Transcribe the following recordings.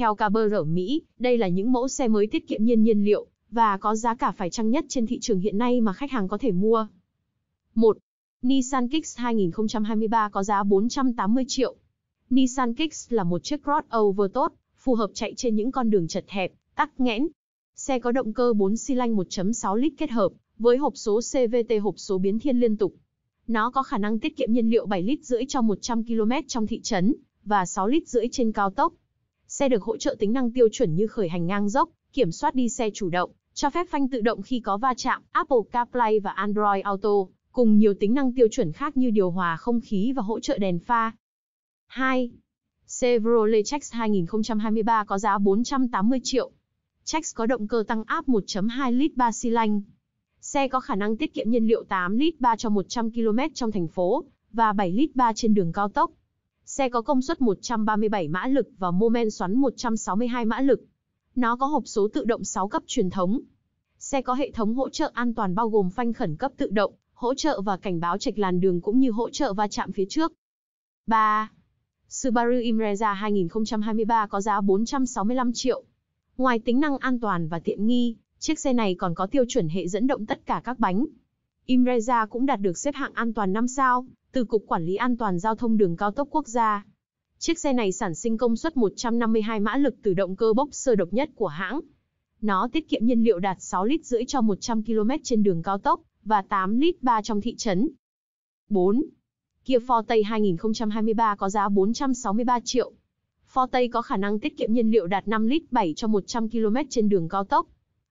Theo Carber ở Mỹ, đây là những mẫu xe mới tiết kiệm nhiên nhiên liệu và có giá cả phải chăng nhất trên thị trường hiện nay mà khách hàng có thể mua. 1. Nissan Kicks 2023 có giá 480 triệu. Nissan Kicks là một chiếc crossover tốt, phù hợp chạy trên những con đường chật hẹp, tắc nghẽn. Xe có động cơ 4 xi lanh 1.6 lít kết hợp, với hộp số CVT hộp số biến thiên liên tục. Nó có khả năng tiết kiệm nhiên liệu 7 lít rưỡi cho 100 km trong thị trấn và 6 lít rưỡi trên cao tốc xe được hỗ trợ tính năng tiêu chuẩn như khởi hành ngang dốc, kiểm soát đi xe chủ động, cho phép phanh tự động khi có va chạm, Apple CarPlay và Android Auto, cùng nhiều tính năng tiêu chuẩn khác như điều hòa không khí và hỗ trợ đèn pha. 2. Chevrolet Trax 2023 có giá 480 triệu. Trax có động cơ tăng áp 1.2 lít 3 xi lanh. Xe có khả năng tiết kiệm nhiên liệu 8 lít 3 cho 100 km trong thành phố và 7 lít 3 trên đường cao tốc. Xe có công suất 137 mã lực và mô men xoắn 162 mã lực. Nó có hộp số tự động 6 cấp truyền thống. Xe có hệ thống hỗ trợ an toàn bao gồm phanh khẩn cấp tự động, hỗ trợ và cảnh báo trạch làn đường cũng như hỗ trợ va chạm phía trước. 3. Subaru Impreza 2023 có giá 465 triệu. Ngoài tính năng an toàn và tiện nghi, chiếc xe này còn có tiêu chuẩn hệ dẫn động tất cả các bánh. Impreza cũng đạt được xếp hạng an toàn 5 sao từ Cục Quản lý An toàn Giao thông Đường Cao tốc Quốc gia. Chiếc xe này sản sinh công suất 152 mã lực từ động cơ boxer độc nhất của hãng. Nó tiết kiệm nhiên liệu đạt 6 lít rưỡi cho 100 km trên đường cao tốc và 8 lít 3 trong thị trấn. 4. Kia Forte 2023 có giá 463 triệu. Forte có khả năng tiết kiệm nhiên liệu đạt 5 lít 7 cho 100 km trên đường cao tốc.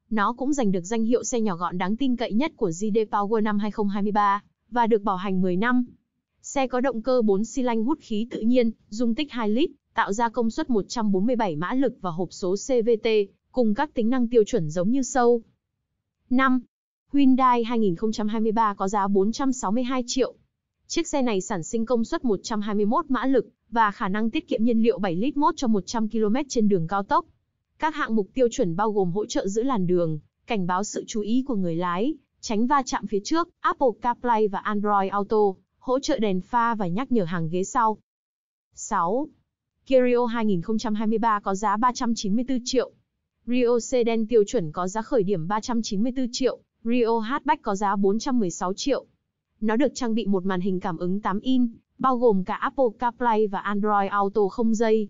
Nó cũng giành được danh hiệu xe nhỏ gọn đáng tin cậy nhất của GD Power năm 2023 và được bảo hành 10 năm. Xe có động cơ 4 xi lanh hút khí tự nhiên, dung tích 2 lít, tạo ra công suất 147 mã lực và hộp số CVT, cùng các tính năng tiêu chuẩn giống như sâu. 5. Hyundai 2023 có giá 462 triệu. Chiếc xe này sản sinh công suất 121 mã lực và khả năng tiết kiệm nhiên liệu 7 lít mốt cho 100 km trên đường cao tốc. Các hạng mục tiêu chuẩn bao gồm hỗ trợ giữ làn đường, cảnh báo sự chú ý của người lái, tránh va chạm phía trước, Apple CarPlay và Android Auto, hỗ trợ đèn pha và nhắc nhở hàng ghế sau. 6. Kia 2023 có giá 394 triệu. Rio Sedan tiêu chuẩn có giá khởi điểm 394 triệu, Rio Hatchback có giá 416 triệu. Nó được trang bị một màn hình cảm ứng 8 in, bao gồm cả Apple CarPlay và Android Auto không dây.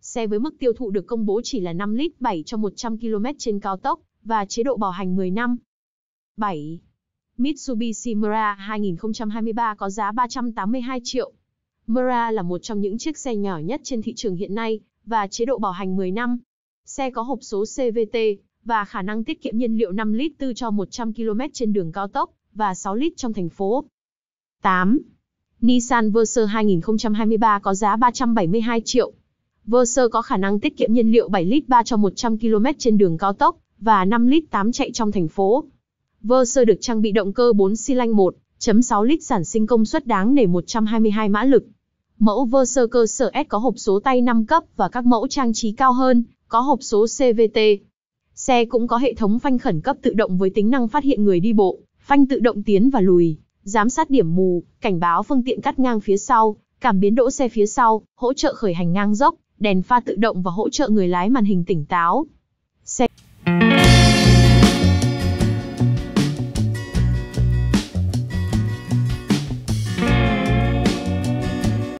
Xe với mức tiêu thụ được công bố chỉ là 5 lít 7 cho 100 km trên cao tốc và chế độ bảo hành 10 năm. 7. Mitsubishi Mera 2023 có giá 382 triệu. Mera là một trong những chiếc xe nhỏ nhất trên thị trường hiện nay và chế độ bảo hành 10 năm. Xe có hộp số CVT và khả năng tiết kiệm nhiên liệu 5 lít tư cho 100 km trên đường cao tốc và 6 lít trong thành phố. 8. Nissan Versa 2023 có giá 372 triệu. Versa có khả năng tiết kiệm nhiên liệu 7 lít 3 cho 100 km trên đường cao tốc và 5 lít 8 chạy trong thành phố Verser được trang bị động cơ 4 xi lanh 1.6 lít sản sinh công suất đáng nể 122 mã lực. Mẫu Verser cơ sở S có hộp số tay 5 cấp và các mẫu trang trí cao hơn, có hộp số CVT. Xe cũng có hệ thống phanh khẩn cấp tự động với tính năng phát hiện người đi bộ, phanh tự động tiến và lùi, giám sát điểm mù, cảnh báo phương tiện cắt ngang phía sau, cảm biến đỗ xe phía sau, hỗ trợ khởi hành ngang dốc, đèn pha tự động và hỗ trợ người lái màn hình tỉnh táo. Xe